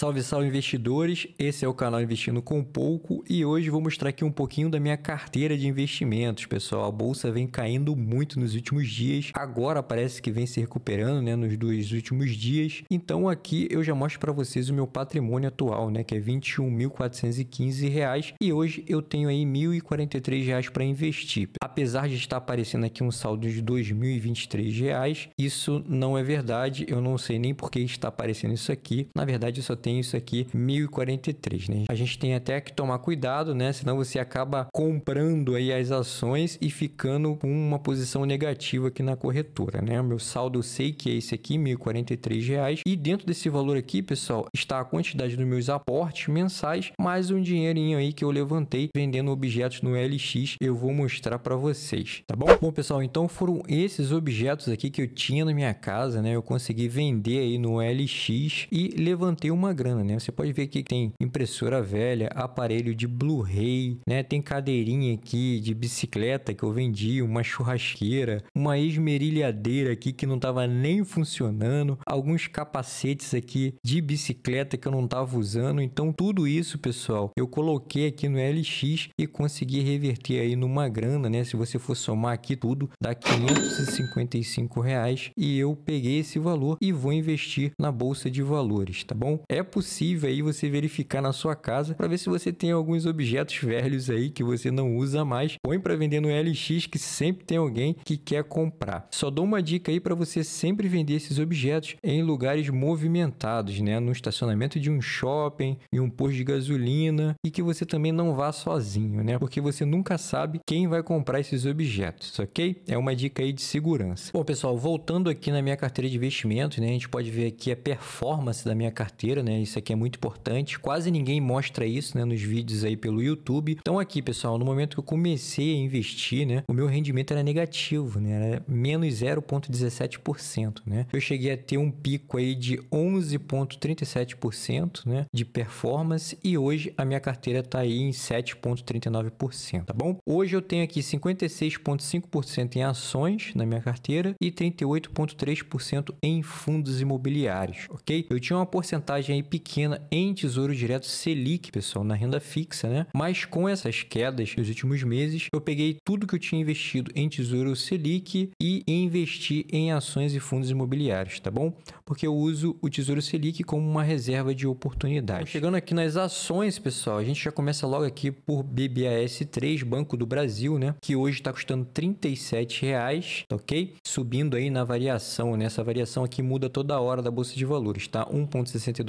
Salve, salve investidores! Esse é o canal Investindo com Pouco e hoje vou mostrar aqui um pouquinho da minha carteira de investimentos, pessoal. A bolsa vem caindo muito nos últimos dias, agora parece que vem se recuperando, né, nos dois últimos dias. Então aqui eu já mostro para vocês o meu patrimônio atual, né, que é R$ 21.415 e hoje eu tenho aí R$ 1.043 para investir. Apesar de estar aparecendo aqui um saldo de R$ 2.023, isso não é verdade. Eu não sei nem por que está aparecendo isso aqui. Na verdade, eu só tenho tem isso aqui 1043, né? A gente tem até que tomar cuidado, né? Senão você acaba comprando aí as ações e ficando com uma posição negativa aqui na corretora, né? O meu saldo eu sei que é esse aqui, 1043 reais. E dentro desse valor aqui, pessoal, está a quantidade dos meus aportes mensais, mais um dinheirinho aí que eu levantei vendendo objetos no LX. Eu vou mostrar para vocês, tá bom? Bom, pessoal, então foram esses objetos aqui que eu tinha na minha casa, né? Eu consegui vender aí no LX e levantei uma grana, né? Você pode ver que tem impressora velha, aparelho de Blu-ray, né? Tem cadeirinha aqui de bicicleta que eu vendi, uma churrasqueira, uma esmerilhadeira aqui que não tava nem funcionando, alguns capacetes aqui de bicicleta que eu não tava usando. Então tudo isso, pessoal, eu coloquei aqui no LX e consegui reverter aí numa grana, né? Se você for somar aqui tudo, dá 555 reais e eu peguei esse valor e vou investir na bolsa de valores, tá bom? É possível aí você verificar na sua casa para ver se você tem alguns objetos velhos aí que você não usa mais. Põe para vender no LX que sempre tem alguém que quer comprar. Só dou uma dica aí para você sempre vender esses objetos em lugares movimentados, né? No estacionamento de um shopping, em um posto de gasolina e que você também não vá sozinho, né? Porque você nunca sabe quem vai comprar esses objetos, ok? É uma dica aí de segurança. Bom, pessoal, voltando aqui na minha carteira de investimentos, né? A gente pode ver aqui a performance da minha carteira, né? Isso aqui é muito importante. Quase ninguém mostra isso, né, nos vídeos aí pelo YouTube. Então aqui, pessoal, no momento que eu comecei a investir, né, o meu rendimento era negativo, né, era menos 0.17%, né. Eu cheguei a ter um pico aí de 11.37%, né, de performance e hoje a minha carteira está aí em 7.39%, tá bom? Hoje eu tenho aqui 56.5% em ações na minha carteira e 38.3% em fundos imobiliários, ok? Eu tinha uma porcentagem aí pequena em Tesouro Direto Selic, pessoal, na renda fixa, né? Mas com essas quedas nos últimos meses, eu peguei tudo que eu tinha investido em Tesouro Selic e investi em ações e fundos imobiliários, tá bom? Porque eu uso o Tesouro Selic como uma reserva de oportunidade. Então, chegando aqui nas ações, pessoal, a gente já começa logo aqui por BBAS3, Banco do Brasil, né? Que hoje está custando R$ 37,00, tá ok? Subindo aí na variação, né? Essa variação aqui muda toda hora da Bolsa de Valores, tá? 1,62%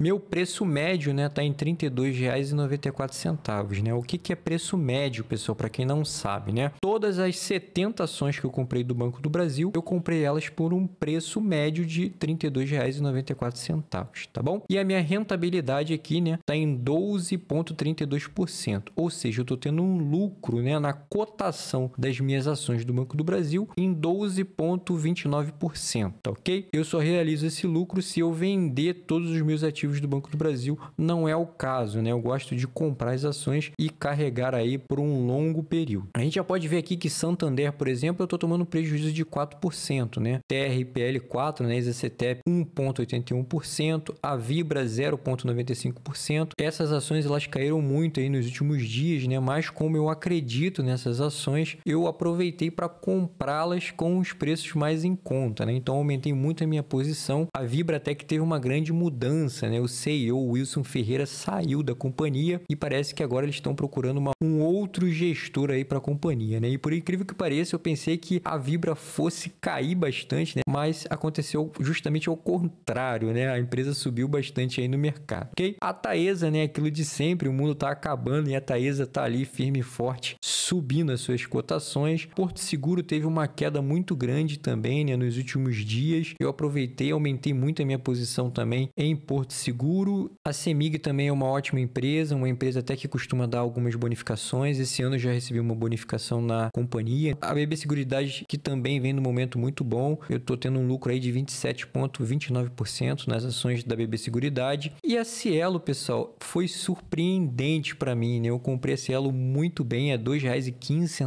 meu preço médio né, tá em R$ 32,94. Né? O que, que é preço médio, pessoal, para quem não sabe? Né? Todas as 70 ações que eu comprei do Banco do Brasil, eu comprei elas por um preço médio de R$ 32,94, tá bom? E a minha rentabilidade aqui né, tá em 12,32%. Ou seja, eu estou tendo um lucro né, na cotação das minhas ações do Banco do Brasil em 12,29%, tá ok? Eu só realizo esse lucro se eu vender todos os meus ativos do Banco do Brasil. Não é o caso, né? Eu gosto de comprar as ações e carregar aí por um longo período. A gente já pode ver aqui que Santander, por exemplo, eu estou tomando prejuízo de 4%, né? TRPL 4, né? EZCTEP 1,81%, a Vibra 0,95%. Essas ações elas caíram muito aí nos últimos dias, né? Mas como eu acredito nessas ações, eu aproveitei para comprá-las com os preços mais em conta, né? Então aumentei muito a minha posição. A Vibra até que teve uma grande mudança, né? O CEO Wilson Ferreira saiu da companhia e parece que agora eles estão procurando uma, um outro gestor aí para a companhia, né? E por incrível que pareça, eu pensei que a Vibra fosse cair bastante, né? Mas aconteceu justamente ao contrário, né? A empresa subiu bastante aí no mercado, ok? A Taesa, né? Aquilo de sempre, o mundo tá acabando e a Taesa tá ali firme e forte, subindo as suas cotações. Porto Seguro teve uma queda muito grande também, né? Nos últimos dias. Eu aproveitei, aumentei muito a minha posição também em Porto Seguro. A Semig também é uma ótima empresa, uma empresa até que costuma dar algumas bonificações. Esse ano já recebi uma bonificação na companhia. A BB Seguridade, que também vem num momento muito bom. Eu estou tendo um lucro aí de 27,29% nas ações da BB Seguridade. E a Cielo, pessoal, foi surpreendente para mim. Né? Eu comprei a Cielo muito bem, a é R$ 2,15.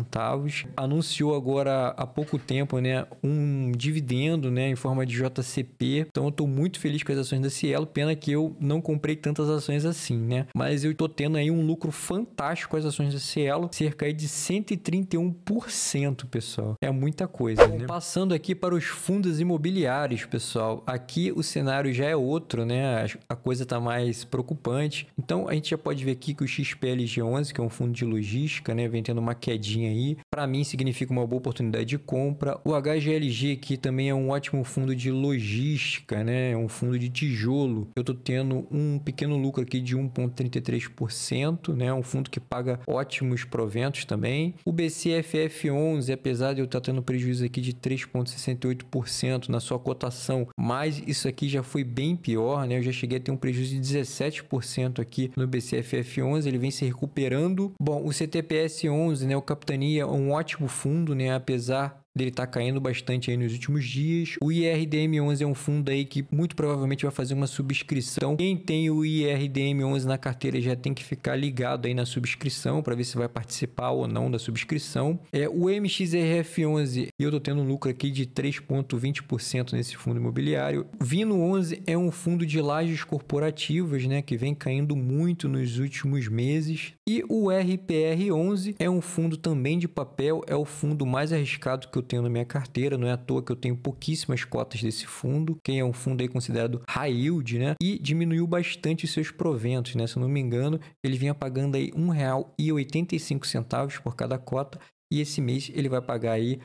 Anunciou agora há pouco tempo né, um dividendo né, em forma de JCP. Então eu estou muito feliz com as ações da Cielo, pena que eu não comprei tantas ações assim, né? Mas eu tô tendo aí um lucro fantástico com as ações da Cielo, cerca aí de 131%, pessoal. É muita coisa, né? Passando aqui para os fundos imobiliários, pessoal. Aqui o cenário já é outro, né? A coisa tá mais preocupante. Então a gente já pode ver aqui que o XPLG11, que é um fundo de logística, né, vem tendo uma quedinha aí. Para mim significa uma boa oportunidade de compra. O HGLG aqui também é um ótimo fundo de logística, né? É um fundo de tijolo tijolo, eu estou tendo um pequeno lucro aqui de 1,33%, né? um fundo que paga ótimos proventos também. O BCFF11, apesar de eu estar tá tendo prejuízo aqui de 3,68% na sua cotação, mas isso aqui já foi bem pior, né? eu já cheguei a ter um prejuízo de 17% aqui no BCFF11, ele vem se recuperando. Bom, o CTPS11, né? o Capitania é um ótimo fundo, né? apesar dele tá caindo bastante aí nos últimos dias. O IRDM11 é um fundo aí que muito provavelmente vai fazer uma subscrição. Quem tem o IRDM11 na carteira já tem que ficar ligado aí na subscrição para ver se vai participar ou não da subscrição. É o MXRF11 e eu tô tendo um lucro aqui de 3.20% nesse fundo imobiliário. Vino 11 é um fundo de lajes corporativas, né, que vem caindo muito nos últimos meses. E o RPR11 é um fundo também de papel, é o fundo mais arriscado que eu tenho na minha carteira, não é à toa que eu tenho pouquíssimas cotas desse fundo, que é um fundo aí considerado high yield, né? E diminuiu bastante os seus proventos, né? Se eu não me engano, ele vinha pagando aí R$ 1,85 por cada cota e esse mês ele vai pagar aí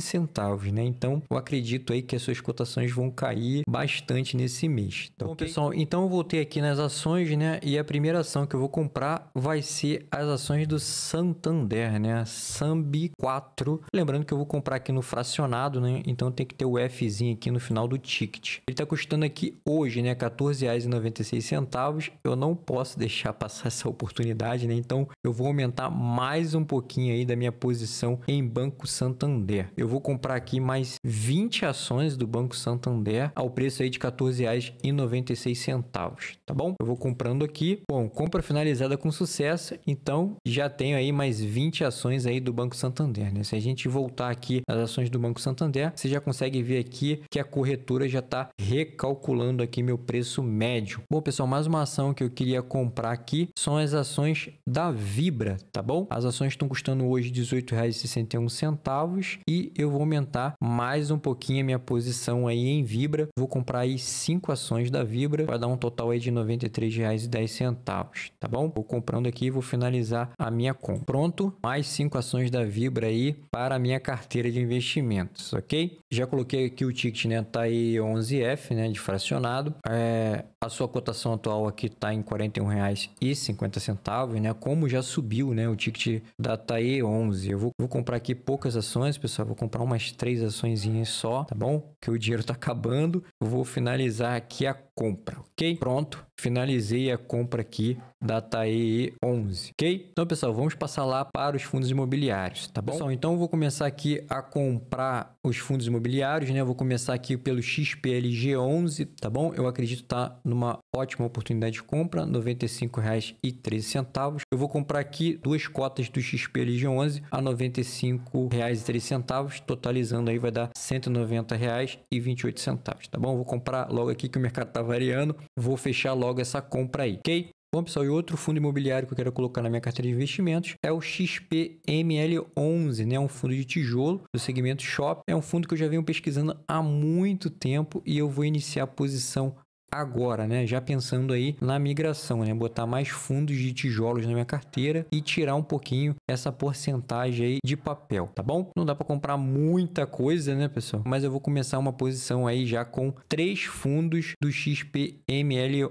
centavos, né? Então, eu acredito aí que as suas cotações vão cair bastante nesse mês. Tá Bom, okay? pessoal, então eu voltei aqui nas ações, né? E a primeira ação que eu vou comprar vai ser as ações do Santander, né? Sambi 4. Lembrando que eu vou comprar aqui no fracionado, né? Então tem que ter o Fzinho aqui no final do ticket. Ele tá custando aqui hoje, né? R$14,96. Eu não posso deixar passar essa oportunidade, né? Então eu vou aumentar mais um pouquinho aí da minha posição em banco Banco Santander. Eu vou comprar aqui mais 20 ações do Banco Santander ao preço aí de R$14,96, tá bom? Eu vou comprando aqui. Bom, compra finalizada com sucesso, então já tenho aí mais 20 ações aí do Banco Santander, né? Se a gente voltar aqui nas ações do Banco Santander, você já consegue ver aqui que a corretora já está recalculando aqui meu preço médio. Bom, pessoal, mais uma ação que eu queria comprar aqui são as ações da Vibra, tá bom? As ações estão custando hoje R$18,61, centavos e eu vou aumentar mais um pouquinho a minha posição aí em Vibra. Vou comprar aí cinco ações da Vibra, para dar um total aí de R$ 93,10, tá bom? Vou comprando aqui e vou finalizar a minha compra. Pronto, mais cinco ações da Vibra aí para a minha carteira de investimentos, ok? Já coloquei aqui o ticket, né? Tá aí 11F, né, de fracionado. É, a sua cotação atual aqui tá em R$ 41,50, né? Como já subiu, né, o ticket da TAE tá 11. Eu vou, vou comprar aqui poucas ações, pessoal. Vou comprar umas três ações só, tá bom? Que o dinheiro tá acabando. Eu vou finalizar aqui a compra, ok? Pronto, finalizei a compra aqui da Taee 11, ok? Então, pessoal, vamos passar lá para os fundos imobiliários, tá bom? Pessoal, então eu vou começar aqui a comprar os fundos imobiliários, né? Eu vou começar aqui pelo XPLG 11, tá bom? Eu acredito tá numa ótima oportunidade de compra, R$ 95,13. Eu vou comprar aqui duas cotas do XPLG 11 a R$ 95,13, totalizando aí vai dar R$ 190,28, tá bom? Eu vou comprar logo aqui que o mercado estava variando, vou fechar logo essa compra aí, ok? Bom, pessoal, e outro fundo imobiliário que eu quero colocar na minha carteira de investimentos é o XPML11, né? Um fundo de tijolo do segmento shop. É um fundo que eu já venho pesquisando há muito tempo e eu vou iniciar a posição agora, né? Já pensando aí na migração, né? Botar mais fundos de tijolos na minha carteira e tirar um pouquinho essa porcentagem aí de papel, tá bom? Não dá para comprar muita coisa, né, pessoal? Mas eu vou começar uma posição aí já com três fundos do XPML11,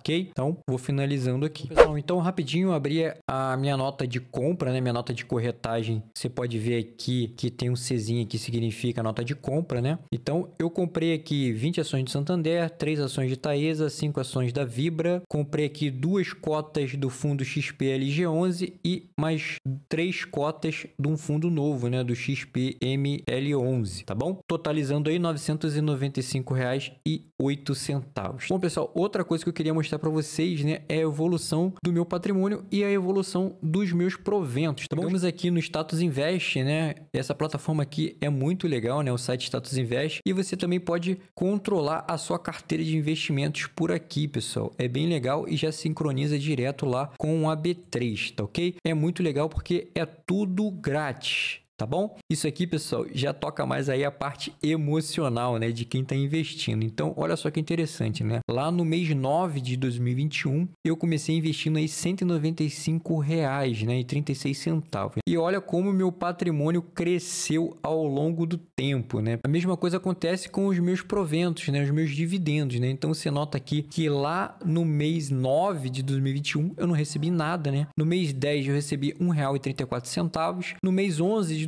ok? Então, vou finalizando aqui. Pessoal, então rapidinho abri a minha nota de compra, né? Minha nota de corretagem. Você pode ver aqui que tem um Czinho que significa nota de compra, né? Então, eu comprei aqui 20 ações de Santander, 3 ações ações de Taesa, 5 ações da Vibra. Comprei aqui duas cotas do fundo XPLG11 e mais três cotas de um fundo novo, né, do XPML11, tá bom? Totalizando aí R$ 995,08. Bom, pessoal, outra coisa que eu queria mostrar para vocês, né, é a evolução do meu patrimônio e a evolução dos meus proventos, tá bom? Estamos aqui no Status Invest, né? Essa plataforma aqui é muito legal, né, o site Status Invest, e você também pode controlar a sua carteira de investimento investimentos por aqui, pessoal. É bem legal e já sincroniza direto lá com o AB3, tá ok? É muito legal porque é tudo grátis tá bom? Isso aqui, pessoal, já toca mais aí a parte emocional, né, de quem está investindo. Então, olha só que interessante, né? Lá no mês 9 de 2021, eu comecei investindo aí 195 reais, né, e 36 centavos. E olha como meu patrimônio cresceu ao longo do tempo, né? A mesma coisa acontece com os meus proventos, né, os meus dividendos, né? Então, você nota aqui que lá no mês 9 de 2021 eu não recebi nada, né? No mês 10 eu recebi R$ 1,34, no mês 11 de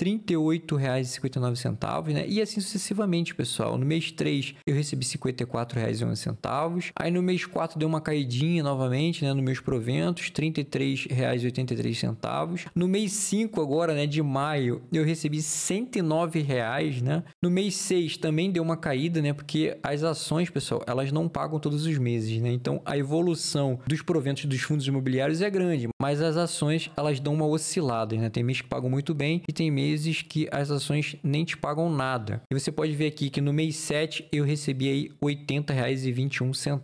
R$ 38,59, né? E assim sucessivamente, pessoal. No mês 3 eu recebi R$ 54,11. Aí no mês 4 deu uma caidinha novamente, né, nos meus proventos, R$ 33,83. No mês 5 agora, né, de maio, eu recebi R$ 109,00, né? No mês 6 também deu uma caída, né? Porque as ações, pessoal, elas não pagam todos os meses, né? Então a evolução dos proventos dos fundos imobiliários é grande, mas as ações, elas dão uma oscilada, né? Tem mês que pagam muito bem e tem mês meses que as ações nem te pagam nada. E você pode ver aqui que no mês 7 eu recebi aí R$ 80,21,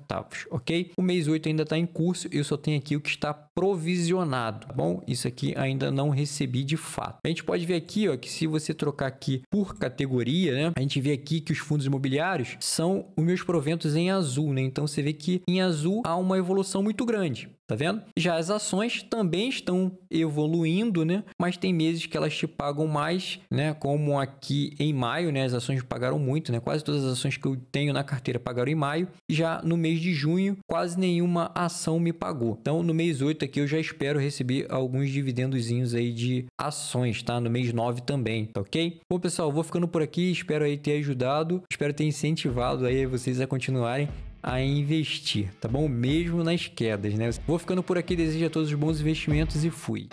ok? O mês 8 ainda está em curso, eu só tenho aqui o que está provisionado, tá bom? Isso aqui ainda não recebi de fato. A gente pode ver aqui ó, que se você trocar aqui por categoria, né? A gente vê aqui que os fundos imobiliários são os meus proventos em azul, né? Então você vê que em azul há uma evolução muito grande. Tá vendo? Já as ações também estão evoluindo, né? Mas tem meses que elas te pagam mais, né? Como aqui em maio, né? As ações pagaram muito, né? Quase todas as ações que eu tenho na carteira pagaram em maio. Já no mês de junho, quase nenhuma ação me pagou. Então, no mês 8 aqui eu já espero receber alguns dividendozinhos aí de ações, tá? No mês 9 também, tá ok? Bom, pessoal, vou ficando por aqui. Espero aí ter ajudado. Espero ter incentivado aí vocês a continuarem a investir, tá bom? Mesmo nas quedas, né? Vou ficando por aqui, desejo a todos bons investimentos e fui.